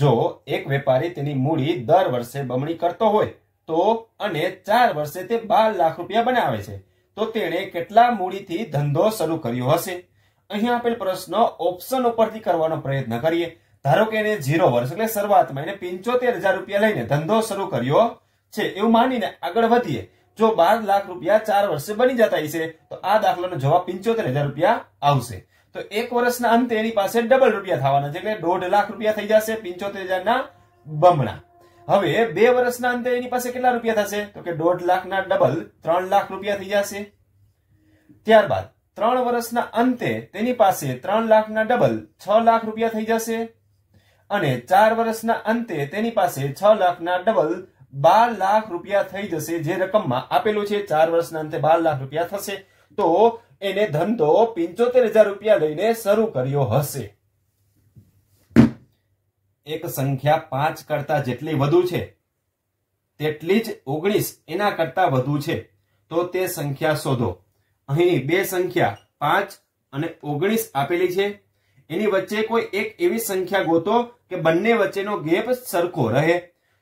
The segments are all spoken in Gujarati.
જો એક વેપારી તેની મૂડી દર વર્ષે બમણી કરતો હોય તો અને ચાર વર્ષે તે બાર લાખ રૂપિયા બનાવે છે તો તેણે કેટલા મૂડીથી ધંધો શરૂ કર્યો હશે અહીં આપેલ પ્રશ્ન ઓપ્શન ઉપરથી કરવાનો પ્રયત્ન કરીએ ધારો કે એને ઝીરો વર્ષ એટલે શરૂઆતમાં એને પિંચોતેર હજાર રૂપિયા લઈને ધંધો શરૂ કર્યો છે એવું માનીને આગળ વધીએ જો બાર લાખ રૂપિયા ચાર વર્ષે બની જતા હશે તો આ દાખલાનો જવાબ પિંચોતેર હજાર રૂપિયા આવશે તો એક વર્ષના અંતે એની પાસે ડબલ રૂપિયા થવાના છે એટલે દોઢ લાખ રૂપિયા થઈ જશે પિંચોતેર હજારના બમણા હવે બે વર્ષના અંતે એની પાસે કેટલા રૂપિયા થશે તો કે દોઢ લાખના ડબલ ત્રણ લાખ રૂપિયા થઈ જશે ત્યારબાદ ત્રણ વર્ષના અંતે તેની પાસે ત્રણ લાખના ડબલ છ લાખ રૂપિયા થઈ જશે અને ચાર વર્ષના અંતે તેની પાસે છ લાખના ડબલ બાર લાખ રૂપિયા થઈ જશે જે રકમમાં આપેલું છે ચાર વર્ષના અંતે બાર લાખ રૂપિયા થશે તો એને ધંધો પિંચોતેર હજાર રૂપિયા લઈને શરૂ કર્યો હશે એક સંખ્યા પાંચ કરતા જેટલી વધુ છે તેટલી જ ઓગણીસ એના કરતા વધુ છે તો તે સંખ્યા શોધો અહીં બે સંખ્યા પાંચ અને ઓગણીસ આપેલી છે એની વચ્ચે કોઈ એક એવી સંખ્યા ગોતો કે બંને વચ્ચેનો ગેપ સરખો રહે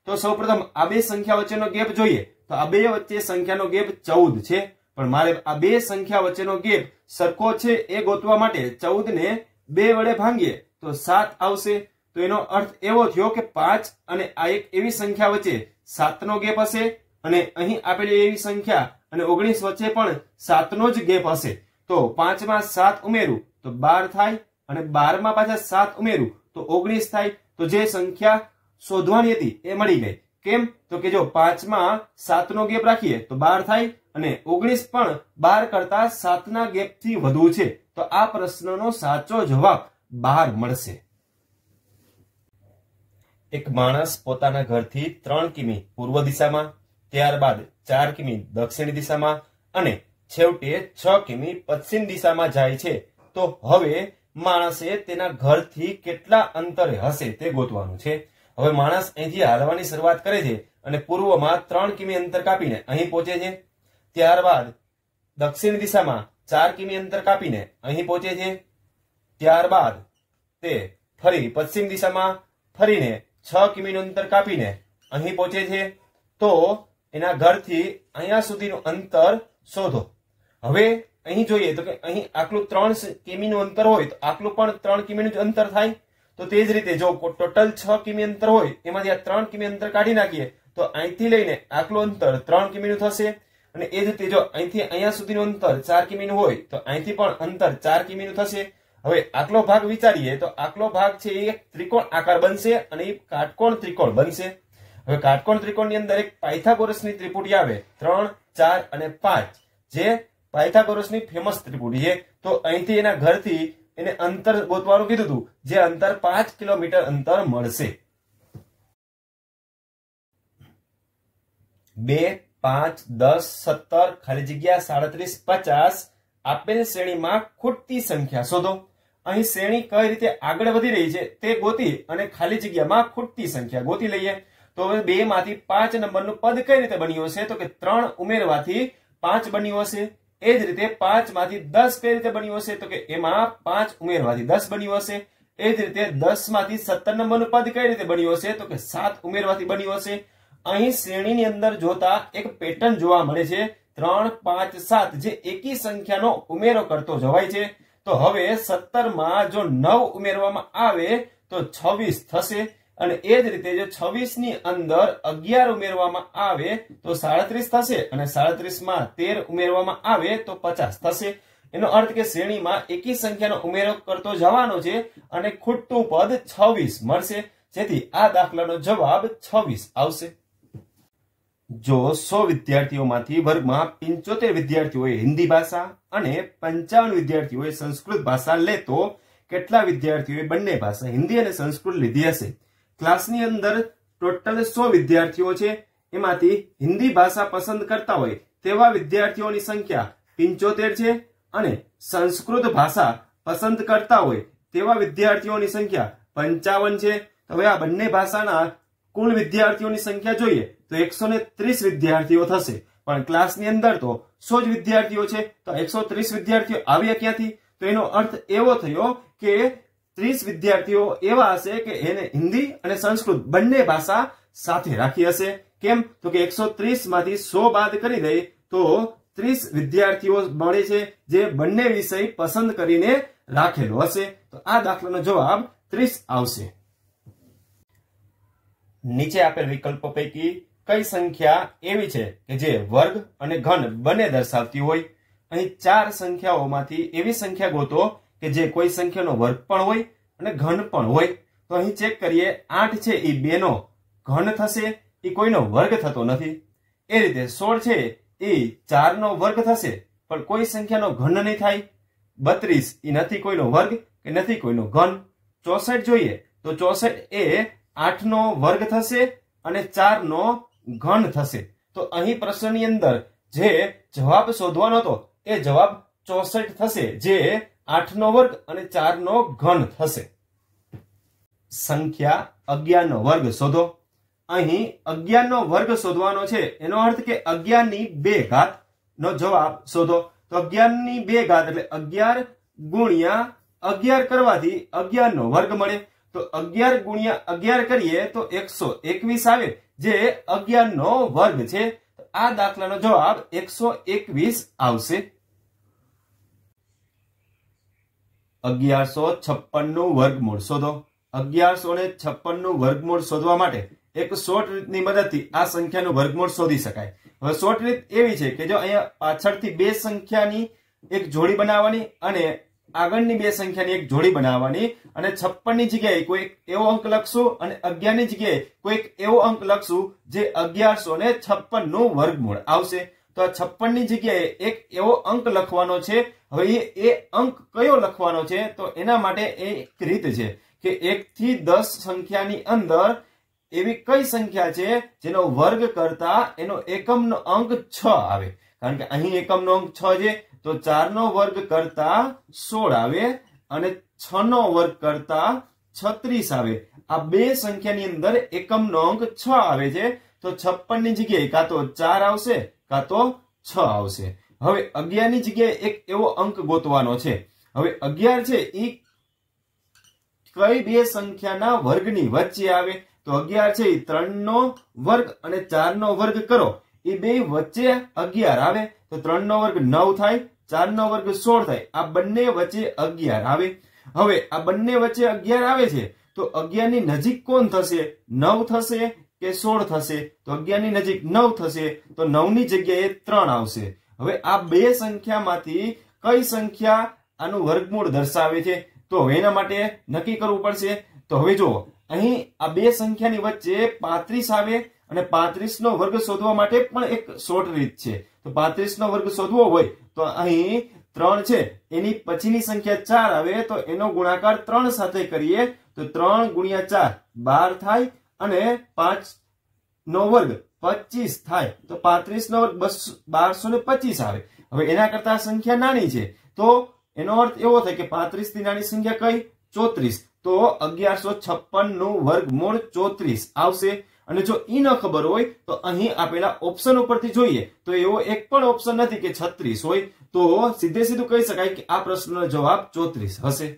તો સૌપ્રથમ આ બે સંખ્યા વચ્ચેનો ગેપ જોઈએ તો આ બે વચ્ચે સંખ્યાનો ગેપ ચૌદ છે પણ મારે આ બે સંખ્યા વચ્ચેનો ગેપ સરખો છે એ ગોતવા માટે ચૌદ ને બે વડે ભાંગીએ તો સાત આવશે તો એનો અર્થ એવો થયો કે પાંચ અને આ એક એવી સંખ્યા વચ્ચે સાતનો ગેપ હશે અને અહીં આપેલી એવી સંખ્યા અને ઓગણીસ વચ્ચે પણ સાતનો જ ગેપ હશે તો પાંચમાં સાત ઉમેરું તો બાર થાય અને બારમાં પાછા સાત ઉમેરું તો ઓગણીસ થાય તો જે સંખ્યા શોધવાની હતી એ મળી ગઈ કેમ તો કે જો પાંચમાં સાતનો ગેપ રાખીએ તો બાર થાય અને ઓગણીસ પણ બાર કરતા સાતના ગેપથી વધુ છે તો આ પ્રશ્નનો સાચો જવાબ બહાર મળશે એક માણસ પોતાના ઘરથી ત્રણ કિમી પૂર્વ દિશામાં ત્યારબાદ ચાર કિમી દક્ષિણ દિશામાં અને છેવટે છ કિમી પશ્ચિમ દિશામાં જાય છે તો હવે માણસે તેના ઘરથી કેટલા અંતરે હશે તે ગોતવાનું છે હવે માણસ અહીંથી હાલવાની શરૂઆત કરે છે અને પૂર્વમાં ત્રણ કિમી અંતર કાપીને અહીં પહોંચે છે ત્યારબાદ દક્ષિણ દિશામાં ચાર કિમી અંતર કાપીને અહીં પહોંચે છે ત્યારબાદ તે ફરી પશ્ચિમ દિશામાં ફરીને છ કિમીનું અંતર કાપીને અહીં પહોંચે છે તો એના ઘરથી અહીંયા સુધીનું અંતર શોધો હવે અહીં જોઈએ તો કે અહીં આટલું ત્રણ કિમીનું અંતર હોય તો આટલું પણ ત્રણ કિમીનું જ અંતર થાય તો તે જ રીતે જો ટોટલ છ કિમી અંતર હોય એમાંથી આ ત્રણ કિમી અંતર કાઢી નાખીએ તો અહીંથી લઈને આટલું અંતર ત્રણ કિમીનું થશે અને એ જ રીતે જો અહીંથી અહીંયા સુધીનું અંતર ચાર કિમીનું હોય તો અહીંથી પણ અંતર ચાર કિમીનું થશે હવે આટલો ભાગ વિચારીએ તો આટલો ભાગ છે એ ત્રિકોણ આકાર બનશે અને એ કાટકોણ ત્રિકોણ બનશે હવે કાટકોણ ત્રિકોણની અંદર એક પાયથાગોરસની ત્રિપુટી આવે ત્રણ ચાર અને પાંચ જે પાયથાગોરસની ફેમસ ત્રિપુટી છે તો અહીંથી એના ઘરથી એને અંતર ગોતવાનું કીધું હતું જે અંતર પાંચ કિલોમીટર અંતર મળશે બે પાંચ દસ સત્તર ખાલી જગ્યા સાડત્રીસ પચાસ આપેલ શ્રેણીમાં ખૂટતી સંખ્યા શોધો અહીં શ્રેણી કઈ રીતે આગળ વધી રહી છે તે ગોતી અને ખાલી જગ્યામાં ખૂટતી સંખ્યા ગોતી લઈએ તો હવે બે માંથી પાંચ નંબરનું પદ કઈ રીતે બન્યું હશે તો કે ત્રણ ઉમેરવાથી પાંચ બન્યું હશે એ જ રીતે પાંચ માંથી દસ કઈ રીતે બન્યું હશે તો કે એમાં પાંચ ઉમેરવાથી દસ બન્યું હશે એ જ રીતે દસ માંથી સત્તર નંબરનું પદ કઈ રીતે બન્યું હશે તો કે સાત ઉમેરવાથી બન્યું હશે અહીં શ્રેણીની અંદર જોતા એક પેટર્ન જોવા મળે છે ત્રણ પાંચ સાત જે એકી સંખ્યાનો ઉમેરો કરતો જવાય છે તો હવે સત્તર માં જો નવ ઉમેરવામાં આવે તો છવ્વીસ થશે અને એ જ રીતે જો છવ્વીસ ની અંદર અગિયાર ઉમેરવામાં આવે તો સાડત્રીસ થશે અને સાડત્રીસ માં તેર ઉમેરવામાં આવે તો પચાસ થશે એનો અર્થ કે શ્રેણીમાં એકી સંખ્યાનો ઉમેરો કરતો જવાનો છે અને ખૂટતું પદ છવ્વીસ મળશે જેથી આ દાખલાનો જવાબ છવ્વીસ આવશે જો સો વિદ્યાર્થીઓમાંથી વર્ગમાં પંચોતેર વિદ્યાર્થીઓએ હિન્દી ભાષા અને પંચાવન વિદ્યાર્થીઓએ સંસ્કૃત ભાષા લે તો કેટલા વિદ્યાર્થીઓએ બંને ભાષા હિન્દી અને સંસ્કૃત લીધી હશે ક્લાસની અંદર ટોટલ સો વિદ્યાર્થીઓ છે એમાંથી હિન્દી ભાષા પસંદ કરતા હોય તેવા વિદ્યાર્થીઓની સંખ્યા પંચોતેર છે અને સંસ્કૃત ભાષા પસંદ કરતા હોય તેવા વિદ્યાર્થીઓની સંખ્યા પંચાવન છે હવે આ બંને ભાષાના કુલ વિદ્યાર્થીઓની સંખ્યા જોઈએ તો એકસો વિદ્યાર્થીઓ થશે પણ ક્લાસની અંદર તો સો જ વિદ્યાર્થીઓ છે તો એકસો વિદ્યાર્થીઓ આવ્યા ક્યાંથી તો એનો અર્થ એવો થયો કે ત્રીસ વિદ્યાર્થીઓ એવા હશે કે એને હિન્દી અને સંસ્કૃત બંને ભાષા સાથે રાખી હશે કેમ તો કે એકસો માંથી સો બાદ કરી દઈ તો ત્રીસ વિદ્યાર્થીઓ મળે છે જે બંને વિષય પસંદ કરીને રાખેલો હશે તો આ દાખલાનો જવાબ ત્રીસ આવશે નીચે આપેલ વિકલ્પો પૈકી કઈ સંખ્યા એવી છે કે જે વર્ગ અને ઘન બંને દર્શાવતી હોય અહીં ચાર સંખ્યાઓમાંથી એવી સંખ્યા ગોતો કે જે કોઈ સંખ્યાનો વર્ગ પણ હોય અને ઘન પણ હોય તો અહીં ચેક કરીએ આઠ છે એ બેનો ઘન થશે એ કોઈનો વર્ગ થતો નથી એ રીતે સોળ છે એ ચારનો વર્ગ થશે પણ કોઈ સંખ્યાનો ઘન નહીં થાય બત્રીસ એ નથી કોઈનો વર્ગ કે નથી કોઈનો ઘન ચોસઠ જોઈએ તો ચોસઠ એ આઠનો વર્ગ થશે અને ચારનો ઘન થશે તો અહીં પ્રશ્નની અંદર જે જવાબ શોધવાનો હતો એ જવાબ ચોસઠ થશે જે આઠનો વર્ગ અને ચારનો ઘન થશે સંખ્યા અગિયારનો વર્ગ શોધો અહીં અગિયારનો વર્ગ શોધવાનો છે એનો અર્થ કે અગિયારની બે ઘાત નો જવાબ શોધો તો અગિયારની બે ઘાત એટલે અગિયાર ગુણ્યા અગિયાર કરવાથી અગિયારનો વર્ગ મળે તો અગિયાર ગુણ્યા અગિયાર કરીએ તો એકસો એકવીસ આવે જે અગિયાર નો વર્ગ છે આ દાખલાનો જવાબ એકસો એકવીસ આવશે અગિયારસો છપ્પન નું વર્ગમૂળ શોધો અગિયારસો ને છપ્પન નું વર્ગમૂળ શોધવા માટે એક શોર્ટ રીતની મદદથી આ સંખ્યાનું વર્ગમૂળ શોધી શકાય હવે શોર્ટ રીત એવી છે કે જો અહીંયા પાછળથી બે સંખ્યાની એક જોડી બનાવવાની અને આગળની બે સંખ્યાની એક જોડી બનાવવાની અને છપ્પનની જગ્યાએ કોઈ એવો અંક લખશું અને અગિયારની જગ્યાએ કોઈક એવો અંક લખશું જે અગિયારસો ને નું વર્ગમૂળ આવશે તો આ છપ્પનની જગ્યાએ એક એવો અંક લખવાનો છે હવે એ અંક કયો લખવાનો છે તો એના માટે એક રીત છે કે એક થી દસ સંખ્યાની અંદર એવી કઈ સંખ્યા છે જેનો વર્ગ કરતા એનો એકમનો અંક છ આવે કારણ કે અહીં એકમનો અંક છ છે તો ચારનો વર્ગ કરતા સોળ આવે અને છ નો વર્ગ કરતા છત્રીસ આવે આ બે સંખ્યાની અંદર એકમ નો અંક છ આવે છે તો છપ્પન ની જગ્યાએ કાં તો ચાર આવશે કાં તો છ આવશે હવે અગિયાર ની જગ્યાએ એક એવો અંક ગોતવાનો છે હવે અગિયાર છે એ કઈ બે સંખ્યાના વર્ગની વચ્ચે આવે તો અગિયાર છે એ ત્રણ નો વર્ગ અને ચાર નો વર્ગ કરો એ બે વચ્ચે અગિયાર આવે તો ત્રણ નો વર્ગ નવ થાય ચાર નો વર્ગ સોળ થાય આ બંને વચ્ચે અગિયાર આવે હવે આ બંને વચ્ચે અગિયાર આવે છે તો અગિયાર ની નજીક કોણ થશે નવ થશે કે સોળ થશે તો અગિયાર ની નજીક નવ થશે તો નવ ની જગ્યાએ ત્રણ આવશે હવે આ બે સંખ્યામાંથી કઈ સંખ્યા આનું વર્ગમૂળ દર્શાવે છે તો હવે એના માટે નક્કી કરવું પડશે તો હવે જો અહીં આ બે સંખ્યાની વચ્ચે પાંત્રીસ આવે અને પાંત્રીસ નો વર્ગ શોધવા માટે પણ એક શોર્ટ રીત છે તો પાંત્રીસ નો વર્ગ શોધવો હોય તો અહીં ત્રણ છે એની પછીની સંખ્યા ચાર આવે તો એનો ગુણાકાર ત્રણ સાથે કરીએ તો ત્રણ ગુણ્યા ચાર બાર થાય અને પાંચ નો વર્ગ પચીસ થાય તો પાંત્રીસ નો વર્ગ બસો બારસો ને પચીસ આવે હવે એના કરતા સંખ્યા નાની છે તો એનો અર્થ એવો થાય કે પાંત્રીસ થી નાની સંખ્યા કઈ ચોત્રીસ તો અગિયારસો છપ્પન વર્ગ વર્ગમૂળ ચોત્રીસ આવશે અને જો ઈ ન ખબર હોય તો અહીં આપેલા ઓપ્શન ઉપરથી જોઈએ તો એવો એક પણ ઓપ્શન નથી કે છત્રીસ હોય તો સીધે સીધું કહી શકાય કે આ પ્રશ્નનો જવાબ ચોત્રીસ હશે